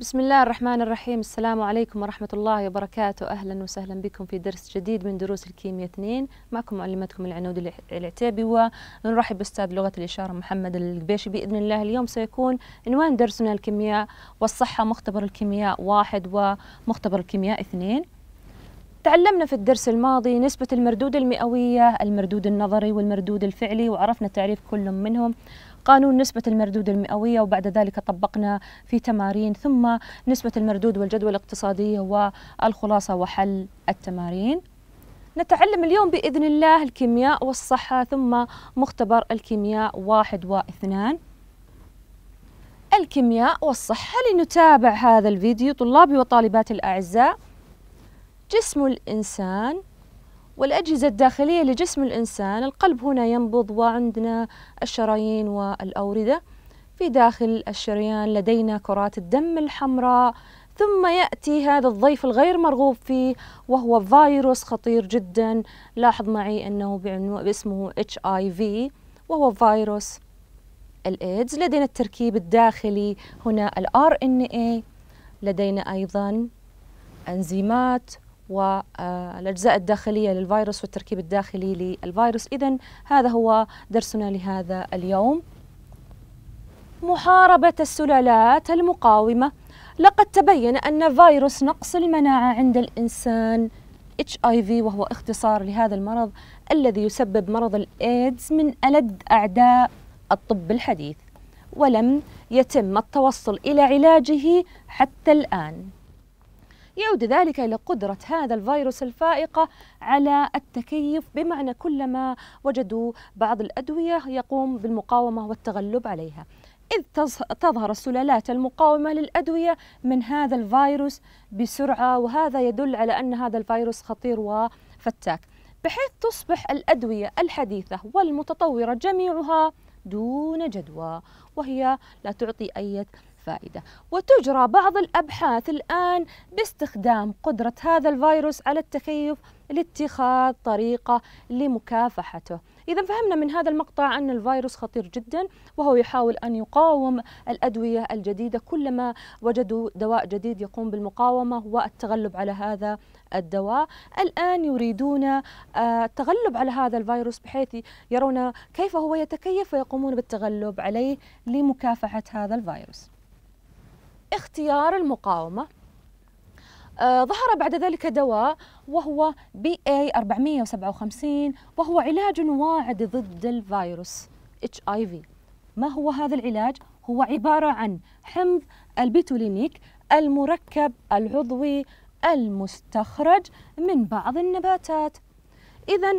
بسم الله الرحمن الرحيم السلام عليكم ورحمة الله وبركاته أهلا وسهلا بكم في درس جديد من دروس الكيمياء 2 معكم معلمتكم العنود العتيبي ونرحب بأستاذ لغة الإشارة محمد القبيشي بإذن الله اليوم سيكون عنوان درسنا الكيمياء والصحة مختبر الكيمياء واحد ومختبر الكيمياء 2 تعلمنا في الدرس الماضي نسبة المردود المئوية المردود النظري والمردود الفعلي وعرفنا تعريف كل منهم قانون نسبة المردود المئوية وبعد ذلك طبقنا في تمارين ثم نسبة المردود والجدوى الاقتصادية والخلاصة وحل التمارين نتعلم اليوم بإذن الله الكيمياء والصحة ثم مختبر الكيمياء واحد واثنان الكيمياء والصحة لنتابع هذا الفيديو طلابي وطالباتي الأعزاء جسم الإنسان والأجهزة الداخلية لجسم الإنسان القلب هنا ينبض وعندنا الشرايين والأوردة في داخل الشريان لدينا كرات الدم الحمراء ثم يأتي هذا الضيف الغير مرغوب فيه وهو فيروس خطير جدا لاحظ معي أنه باسمه HIV وهو فيروس الإيدز لدينا التركيب الداخلي هنا الـ RNA لدينا أيضا أنزيمات والأجزاء الداخلية للفيروس والتركيب الداخلي للفيروس إذا هذا هو درسنا لهذا اليوم محاربة السلالات المقاومة لقد تبين أن فيروس نقص المناعة عند الإنسان HIV وهو اختصار لهذا المرض الذي يسبب مرض الإيدز من ألد أعداء الطب الحديث ولم يتم التوصل إلى علاجه حتى الآن يعود ذلك إلى قدرة هذا الفيروس الفائقة على التكيف بمعنى كلما وجدوا بعض الأدوية يقوم بالمقاومة والتغلب عليها إذ تظهر السلالات المقاومة للأدوية من هذا الفيروس بسرعة وهذا يدل على أن هذا الفيروس خطير وفتاك بحيث تصبح الأدوية الحديثة والمتطورة جميعها دون جدوى وهي لا تعطي أي الفائدة وتجرى بعض الأبحاث الآن باستخدام قدرة هذا الفيروس على التكيف لاتخاذ طريقة لمكافحته إذا فهمنا من هذا المقطع أن الفيروس خطير جدا وهو يحاول أن يقاوم الأدوية الجديدة كلما وجدوا دواء جديد يقوم بالمقاومة والتغلب على هذا الدواء الآن يريدون آه، التغلب على هذا الفيروس بحيث يرون كيف هو يتكيف ويقومون بالتغلب عليه لمكافحة هذا الفيروس اختيار المقاومة آه، ظهر بعد ذلك دواء وهو بي اي 457 وهو علاج واعد ضد الفيروس اتش اي في ما هو هذا العلاج هو عبارة عن حمض البيتولينيك المركب العضوي المستخرج من بعض النباتات إذا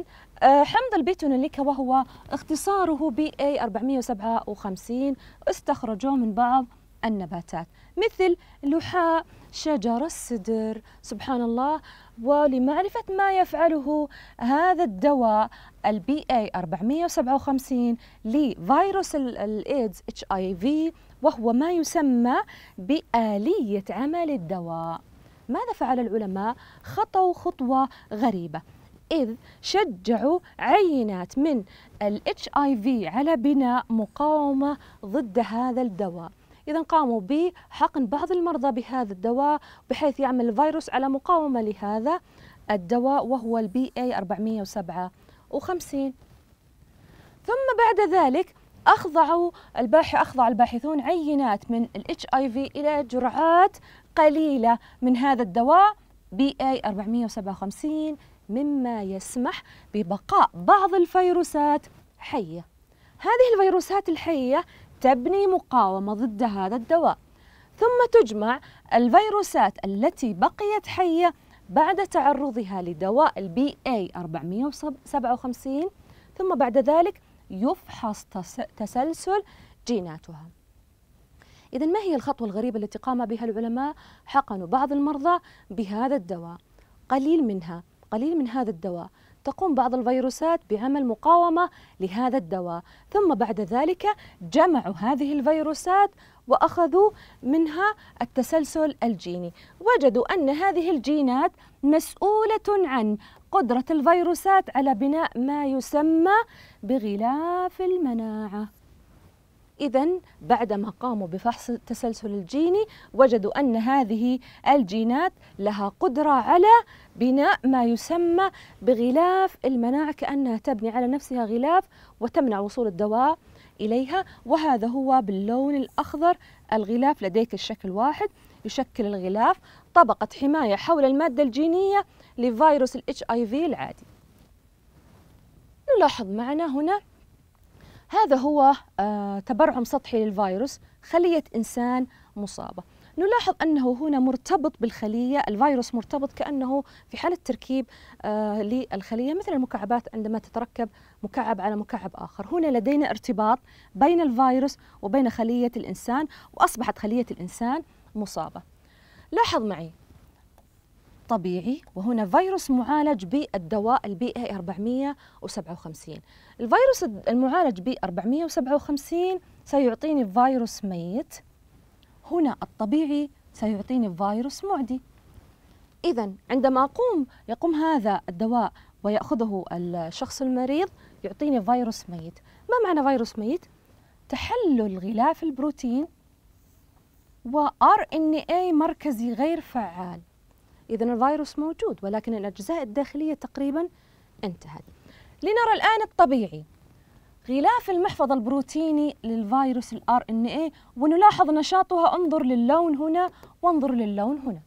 آه، حمض البيتولينيك وهو اختصاره بي اي 457 استخرجوه من بعض النباتات مثل لحاء شجر السدر سبحان الله ولمعرفة ما يفعله هذا الدواء البي اي 457 لفيروس الايدز اتش اي في وهو ما يسمى بآلية عمل الدواء ماذا فعل العلماء؟ خطوا خطوة غريبة إذ شجعوا عينات من اي HIV على بناء مقاومة ضد هذا الدواء إذا قاموا بحقن بعض المرضى بهذا الدواء بحيث يعمل الفيروس على مقاومة لهذا الدواء وهو البي اي 457 ثم بعد ذلك أخضعوا الباحث أخضع الباحثون عينات من الاتش اي في إلى جرعات قليلة من هذا الدواء بي اي 457 مما يسمح ببقاء بعض الفيروسات حية هذه الفيروسات الحية تبني مقاومة ضد هذا الدواء ثم تجمع الفيروسات التي بقيت حية بعد تعرضها لدواء البي اي 457 ثم بعد ذلك يفحص تسلسل جيناتها إذا ما هي الخطوة الغريبة التي قام بها العلماء حقنوا بعض المرضى بهذا الدواء قليل منها قليل من هذا الدواء تقوم بعض الفيروسات بعمل مقاومة لهذا الدواء ثم بعد ذلك جمعوا هذه الفيروسات وأخذوا منها التسلسل الجيني وجدوا أن هذه الجينات مسؤولة عن قدرة الفيروسات على بناء ما يسمى بغلاف المناعة إذا بعدما قاموا بفحص التسلسل الجيني وجدوا أن هذه الجينات لها قدرة على بناء ما يسمى بغلاف المناعة كأنها تبني على نفسها غلاف وتمنع وصول الدواء إليها وهذا هو باللون الأخضر الغلاف لديك الشكل واحد يشكل الغلاف طبقة حماية حول المادة الجينية لفيروس الـ HIV العادي نلاحظ معنا هنا هذا هو آه، تبرعم سطحي للفيروس خلية إنسان مصابة نلاحظ أنه هنا مرتبط بالخلية الفيروس مرتبط كأنه في حالة تركيب آه، للخلية مثل المكعبات عندما تتركب مكعب على مكعب آخر هنا لدينا ارتباط بين الفيروس وبين خلية الإنسان وأصبحت خلية الإنسان مصابة لاحظ معي الطبيعي وهنا فيروس معالج بالدواء البي اي 457 الفيروس المعالج بي 457 إيه سيعطيني فيروس ميت هنا الطبيعي سيعطيني فيروس معدي إذا عندما أقوم يقوم هذا الدواء ويأخذه الشخص المريض يعطيني فيروس ميت ما معنى فيروس ميت؟ تحلل غلاف البروتين و ان اي مركزي غير فعال إذا الفيروس موجود ولكن الأجزاء الداخلية تقريبا انتهت لنرى الآن الطبيعي غلاف المحفظة البروتيني للفيروس ال RNA ونلاحظ نشاطها انظر للون هنا وانظر للون هنا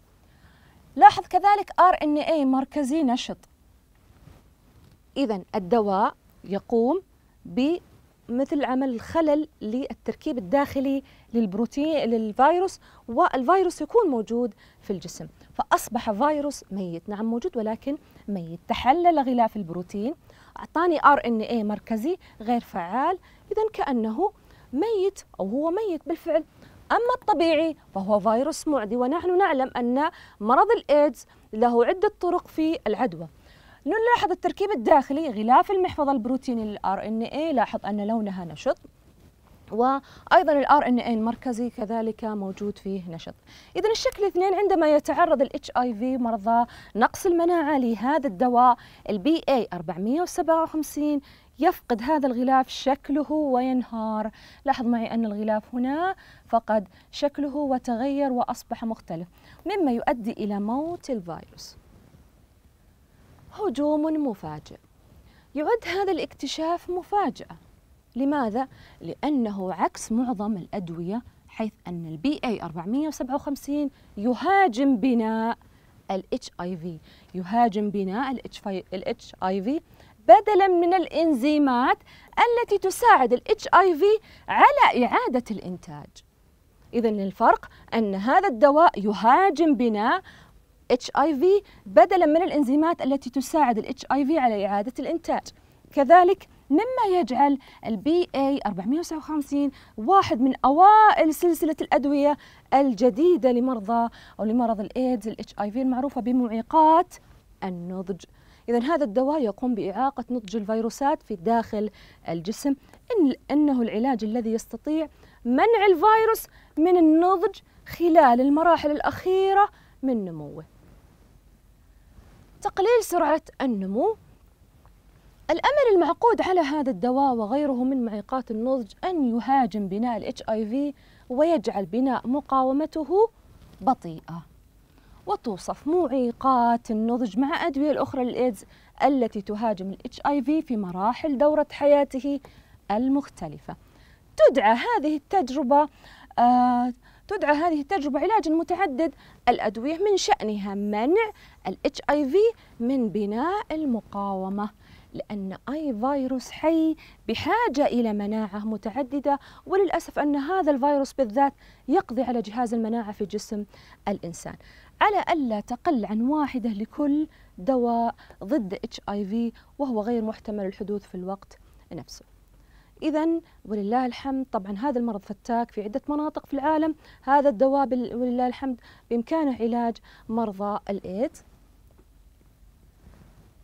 لاحظ كذلك RNA مركزي نشط إذا الدواء يقوم بمثل عمل خلل للتركيب الداخلي للبروتين للفيروس والفيروس يكون موجود في الجسم فأصبح فيروس ميت نعم موجود ولكن ميت تحلل غلاف البروتين أعطاني ار ان اي مركزي غير فعال إذا كأنه ميت أو هو ميت بالفعل أما الطبيعي فهو فيروس معدي ونحن نعلم أن مرض الإيدز له عدة طرق في العدوى نلاحظ التركيب الداخلي غلاف المحفظة البروتيني للآر إن اي لاحظ أن لونها نشط وايضا الار ان اي المركزي كذلك موجود فيه نشط. اذا الشكل اثنين عندما يتعرض الاتش اي في مرضى نقص المناعه لهذا الدواء البي اي 457 يفقد هذا الغلاف شكله وينهار لاحظ معي أن الغلاف هنا فقد شكله وتغير وأصبح مختلف مما يؤدي إلى موت الفيروس هجوم مفاجئ يعد هذا الاكتشاف مفاجأة لماذا؟ لأنه عكس معظم الأدوية حيث أن البي أي 457 يهاجم بناء الاتش اي في يهاجم بناء الاتش اي في بدلا من الانزيمات التي تساعد الاتش اي في على اعاده الانتاج اذا الفرق ان هذا الدواء يهاجم بناء اتش اي في بدلا من الانزيمات التي تساعد الاتش اي في على اعاده الانتاج كذلك مما يجعل البي اي 459 واحد من اوائل سلسله الادويه الجديده لمرضى او لمرض الايدز الاتش اي في المعروفه بمعيقات النضج إذا هذا الدواء يقوم بإعاقة نضج الفيروسات في داخل الجسم إن إنه العلاج الذي يستطيع منع الفيروس من النضج خلال المراحل الأخيرة من نموه تقليل سرعة النمو الأمر المعقود على هذا الدواء وغيره من معيقات النضج أن يهاجم بناء اي HIV ويجعل بناء مقاومته بطيئة وتوصف معيقات النضج مع أدوية الأخرى للإيدز التي تهاجم الاتش HIV في مراحل دورة حياته المختلفة تدعى هذه التجربة آه تدعى هذه التجربة علاج متعدد الأدوية من شأنها منع الـ HIV من بناء المقاومة لأن أي فيروس حي بحاجة إلى مناعة متعددة وللأسف أن هذا الفيروس بالذات يقضي على جهاز المناعة في جسم الإنسان على ألا تقل عن واحدة لكل دواء ضد اتش اي في وهو غير محتمل الحدوث في الوقت نفسه إذا ولله الحمد طبعا هذا المرض فتاك في عدة مناطق في العالم هذا الدواء ولله الحمد بإمكانه علاج مرضى الإيدز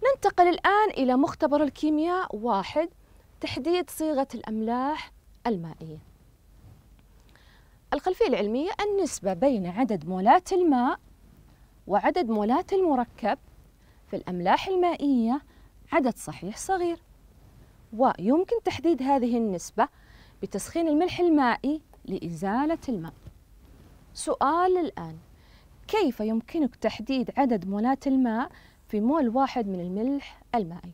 ننتقل الآن إلى مختبر الكيمياء واحد تحديد صيغة الأملاح المائية الخلفية العلمية النسبة بين عدد مولات الماء وعدد مولات المركب في الأملاح المائية عدد صحيح صغير ويمكن تحديد هذه النسبة بتسخين الملح المائي لإزالة الماء سؤال الآن كيف يمكنك تحديد عدد مولات الماء في مول واحد من الملح المائي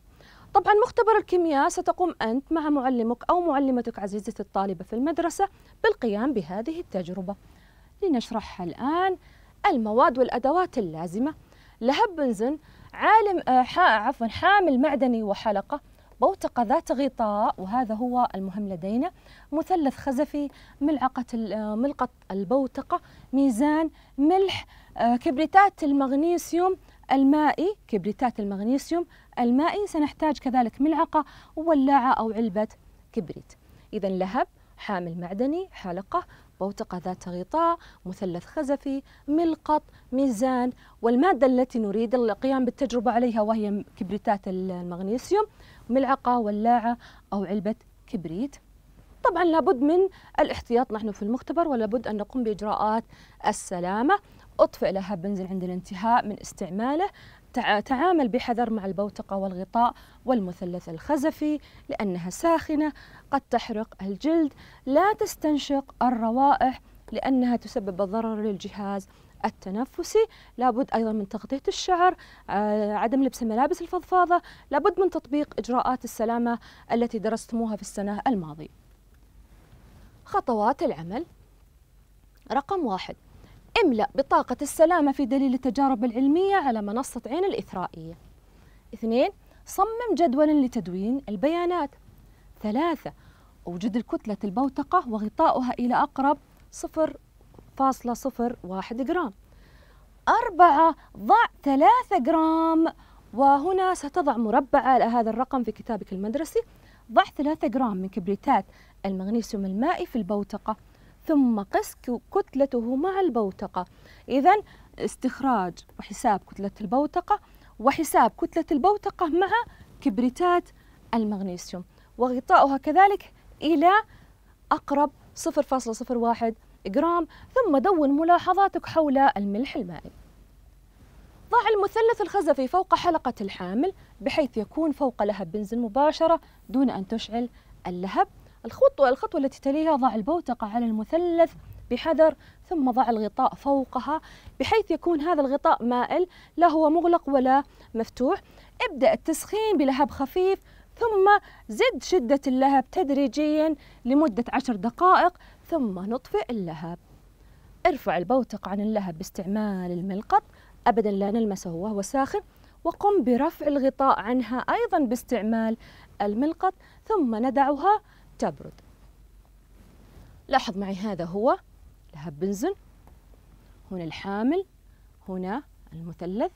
طبعا مختبر الكيمياء ستقوم أنت مع معلمك أو معلمتك عزيزة الطالبة في المدرسة بالقيام بهذه التجربة لنشرحها الآن المواد والأدوات اللازمة لهب بنزن عالم آه، عفوا حامل معدني وحلقة بوتقة ذات غطاء وهذا هو المهم لدينا مثلث خزفي ملعقة آه، ملقط البوتقة ميزان ملح آه، كبريتات المغنيسيوم المائي كبريتات المغنيسيوم المائي سنحتاج كذلك ملعقة ولاعة أو علبة كبريت إذا لهب حامل معدني حلقة بوتقة ذات غطاء مثلث خزفي ملقط ميزان والمادة التي نريد القيام بالتجربة عليها وهي كبريتات المغنيسيوم ملعقة ولاعة أو علبة كبريت طبعا لابد من الاحتياط نحن في المختبر ولابد أن نقوم بإجراءات السلامة اطفئ لها بنزين عند الانتهاء من استعماله تعامل بحذر مع البوتقة والغطاء والمثلث الخزفي لأنها ساخنة قد تحرق الجلد لا تستنشق الروائح لأنها تسبب ضرر للجهاز التنفسي لابد أيضا من تغطية الشعر آه، عدم لبس الملابس الفضفاضة لابد من تطبيق إجراءات السلامة التي درستموها في السنة الماضية خطوات العمل رقم واحد املأ بطاقة السلامة في دليل التجارب العلمية على منصة عين الإثرائية اثنين صمم جدولا لتدوين البيانات ثلاثة أوجد الكتلة البوتقة وغطاؤها إلى أقرب 0.01 جرام أربعة ضع ثلاثة جرام وهنا ستضع مربع على هذا الرقم في كتابك المدرسي ضع ثلاثة جرام من كبريتات المغنيسيوم المائي في البوتقة ثم قس كتلته مع البوتقة إذا استخراج وحساب كتلة البوتقة وحساب كتلة البوتقة مع كبريتات المغنيسيوم وغطاؤها كذلك إلى أقرب 0.01 جرام ثم دون ملاحظاتك حول الملح المائي ضع المثلث الخزفي فوق حلقة الحامل بحيث يكون فوق لهب بنزين مباشرة دون أن تشعل اللهب الخطوة الخطوة التي تليها ضع البوتقة على المثلث بحذر ثم ضع الغطاء فوقها بحيث يكون هذا الغطاء مائل لا هو مغلق ولا مفتوح ابدأ التسخين بلهب خفيف ثم زد شدة اللهب تدريجيا لمدة عشر دقائق ثم نطفئ اللهب ارفع البوتق عن اللهب باستعمال الملقط أبدا لا نلمسه وهو ساخن وقم برفع الغطاء عنها أيضا باستعمال الملقط ثم ندعها تبرد لاحظ معي هذا هو لها بنزن هنا الحامل هنا المثلث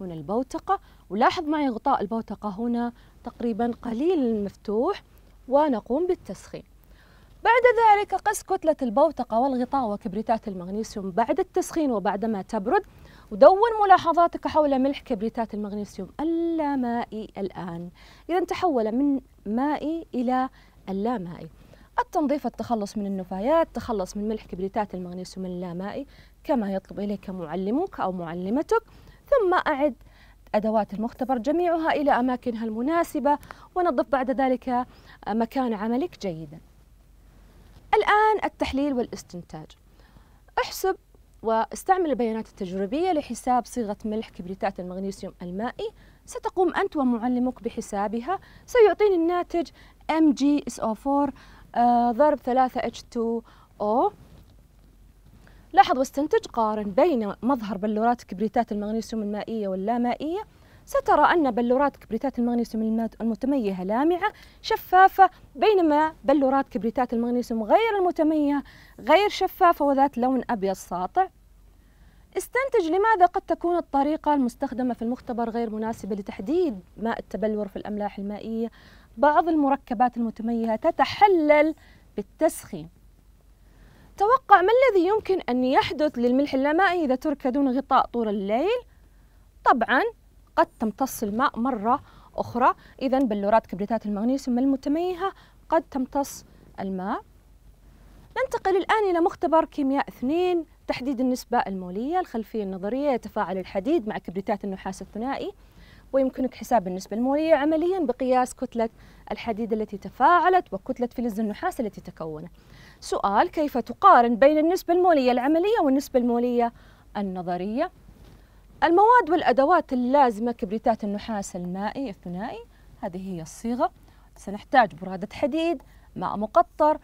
هنا البوتقة ولاحظ معي غطاء البوتقة هنا تقريبا قليل مفتوح ونقوم بالتسخين بعد ذلك قس كتلة البوتقة والغطاء وكبريتات المغنيسيوم بعد التسخين وبعدما تبرد ودون ملاحظاتك حول ملح كبريتات المغنيسيوم اللامائي الآن إذا تحول من مائي إلى اللامائي التنظيف التخلص من النفايات تخلص من ملح كبريتات المغنيسيوم اللامائي كما يطلب إليك معلمك أو معلمتك ثم أعد أدوات المختبر جميعها إلى أماكنها المناسبة ونظف بعد ذلك مكان عملك جيدا الآن التحليل والاستنتاج احسب واستعمل البيانات التجريبية لحساب صيغة ملح كبريتات المغنيسيوم المائي ستقوم أنت ومعلمك بحسابها سيعطيني الناتج MgSO4 آه، ضرب 3H2O لاحظ واستنتج قارن بين مظهر بلورات كبريتات المغنيسيوم المائية واللامائية سترى أن بلورات كبريتات المغنيسيوم المتميهة لامعة شفافة بينما بلورات كبريتات المغنيسيوم غير المتميهة غير شفافة وذات لون أبيض ساطع استنتج لماذا قد تكون الطريقة المستخدمة في المختبر غير مناسبة لتحديد ماء التبلور في الأملاح المائية بعض المركبات المتميهة تتحلل بالتسخين توقع ما الذي يمكن أن يحدث للملح اللامائي إذا ترك دون غطاء طول الليل؟ طبعا قد تمتص الماء مرة أخرى إذا بلورات كبريتات المغنيسيوم المتميهة قد تمتص الماء ننتقل الآن إلى مختبر كيمياء اثنين تحديد النسبة المولية الخلفية النظرية يتفاعل الحديد مع كبريتات النحاس الثنائي ويمكنك حساب النسبة المولية عمليا بقياس كتلة الحديد التي تفاعلت وكتلة فلز النحاس التي تكونت سؤال كيف تقارن بين النسبة المولية العملية والنسبة المولية النظرية المواد والأدوات اللازمة كبريتات النحاس المائي الثنائي هذه هي الصيغة سنحتاج برادة حديد ماء مقطر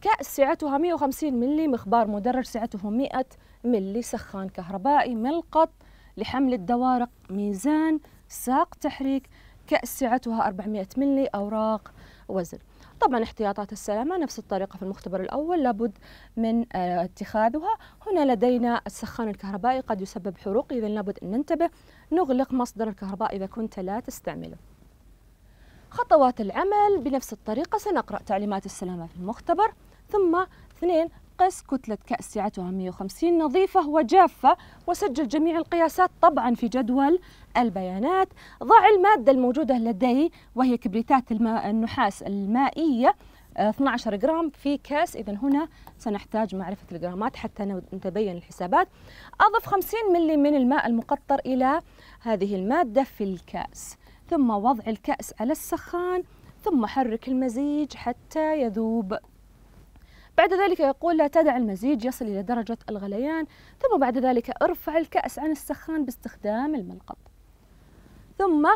كأس سعتها 150 ملي مخبار مدرج سعته 100 ملي سخان كهربائي ملقط لحمل الدوارق ميزان ساق تحريك كأس سعتها 400 ملي أوراق وزن طبعا احتياطات السلامة نفس الطريقة في المختبر الأول لابد من آه، اتخاذها هنا لدينا السخان الكهربائي قد يسبب حروق إذا لابد أن ننتبه نغلق مصدر الكهرباء إذا كنت لا تستعمله خطوات العمل بنفس الطريقة سنقرأ تعليمات السلامة في المختبر ثم اثنين قس كتلة كأس سعتها 150 نظيفة وجافة وسجل جميع القياسات طبعا في جدول البيانات ضع المادة الموجودة لدي وهي كبريتات الماء النحاس المائية 12 آه، جرام في كاس إذا هنا سنحتاج معرفة الجرامات حتى نتبين الحسابات أضف 50 ملي من الماء المقطر إلى هذه المادة في الكاس ثم وضع الكأس على السخان ثم حرك المزيج حتى يذوب بعد ذلك يقول لا تدع المزيج يصل إلى درجة الغليان ثم بعد ذلك ارفع الكأس عن السخان باستخدام الملقط ثم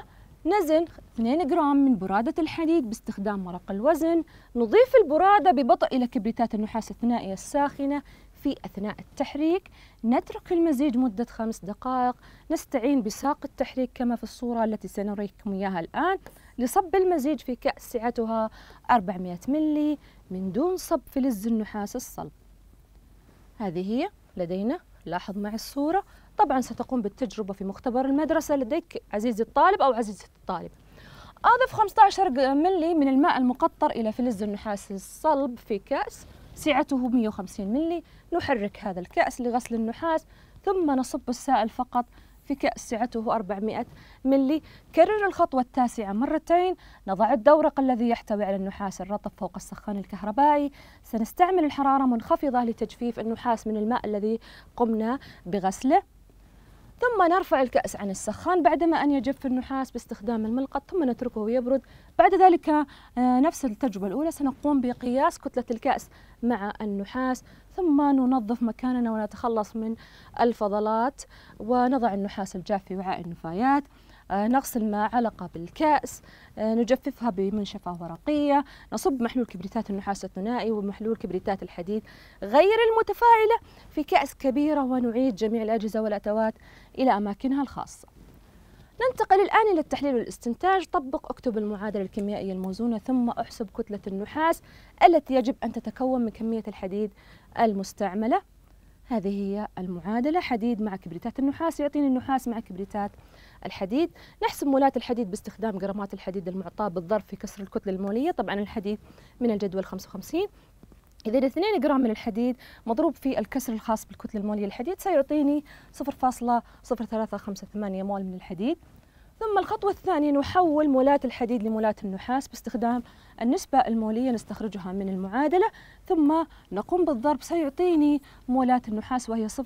نزن 2 جرام من برادة الحديد باستخدام ورق الوزن نضيف البرادة ببطء إلى كبريتات النحاس الثنائية الساخنة في أثناء التحريك نترك المزيج مدة خمس دقائق نستعين بساق التحريك كما في الصورة التي سنريكم إياها الآن لصب المزيج في كأس سعتها 400 ملي من دون صب فلز النحاس الصلب هذه هي لدينا لاحظ مع الصورة طبعا ستقوم بالتجربة في مختبر المدرسة لديك عزيزي الطالب أو عزيزة الطالب أضف 15 ملي من الماء المقطر إلى فلز النحاس الصلب في كأس سعته 150 ملي نحرك هذا الكأس لغسل النحاس ثم نصب السائل فقط في كأس سعته 400 ملي كرر الخطوة التاسعة مرتين نضع الدورق الذي يحتوي على النحاس الرطب فوق السخان الكهربائي سنستعمل الحرارة منخفضة لتجفيف النحاس من الماء الذي قمنا بغسله ثم نرفع الكأس عن السخان بعدما أن يجف النحاس باستخدام الملقط ثم نتركه يبرد بعد ذلك آه، نفس التجربة الأولى سنقوم بقياس كتلة الكأس مع النحاس ثم ننظف مكاننا ونتخلص من الفضلات ونضع النحاس الجاف في وعاء النفايات آه، نغسل ما علق بالكأس آه، نجففها بمنشفة ورقية نصب محلول كبريتات النحاس الثنائي ومحلول كبريتات الحديد غير المتفاعلة في كأس كبيرة ونعيد جميع الأجهزة والأتوات إلى أماكنها الخاصة ننتقل الآن إلى التحليل والاستنتاج طبق اكتب المعادلة الكيميائية الموزونة ثم احسب كتلة النحاس التي يجب أن تتكون من كمية الحديد المستعملة هذه هي المعادلة حديد مع كبريتات النحاس يعطيني النحاس مع كبريتات الحديد نحسب مولات الحديد باستخدام جرامات الحديد المعطاة بالضرب في كسر الكتلة المولية طبعا الحديد من الجدول 55 إذا 2 جرام من الحديد مضروب في الكسر الخاص بالكتلة المولية للحديد سيعطيني 0.0358 مول من الحديد ثم الخطوة الثانية نحول مولات الحديد لمولات النحاس باستخدام النسبة المولية نستخرجها من المعادلة ثم نقوم بالضرب سيعطيني مولات النحاس وهي 0.0358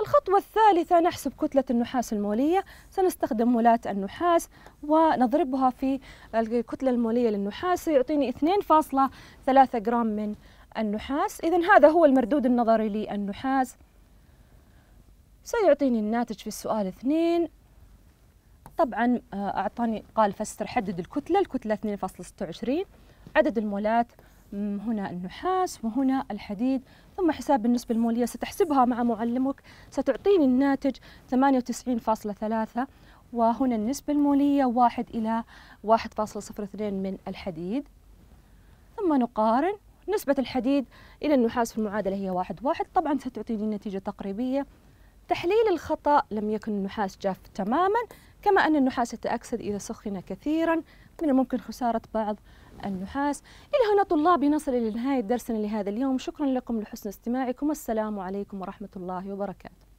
الخطوة الثالثة نحسب كتلة النحاس المولية سنستخدم مولات النحاس ونضربها في الكتلة المولية للنحاس سيعطيني 2.3 جرام من النحاس إذا هذا هو المردود النظري للنحاس سيعطيني الناتج في السؤال اثنين طبعا آه، أعطاني قال فسر حدد الكتلة الكتلة 2.26 عدد المولات هنا النحاس وهنا الحديد ثم حساب النسبة المولية ستحسبها مع معلمك ستعطيني الناتج 98.3 وهنا النسبة المولية 1 إلى 1.02 من الحديد ثم نقارن نسبة الحديد إلى النحاس في المعادلة هي واحد واحد طبعا ستعطيني نتيجة تقريبية تحليل الخطأ لم يكن النحاس جاف تماما كما أن النحاس يتأكسد إذا سخن كثيرا من الممكن خسارة بعض النحاس إلى هنا طلابي نصل إلى نهاية درسنا لهذا اليوم شكرا لكم لحسن استماعكم والسلام عليكم ورحمة الله وبركاته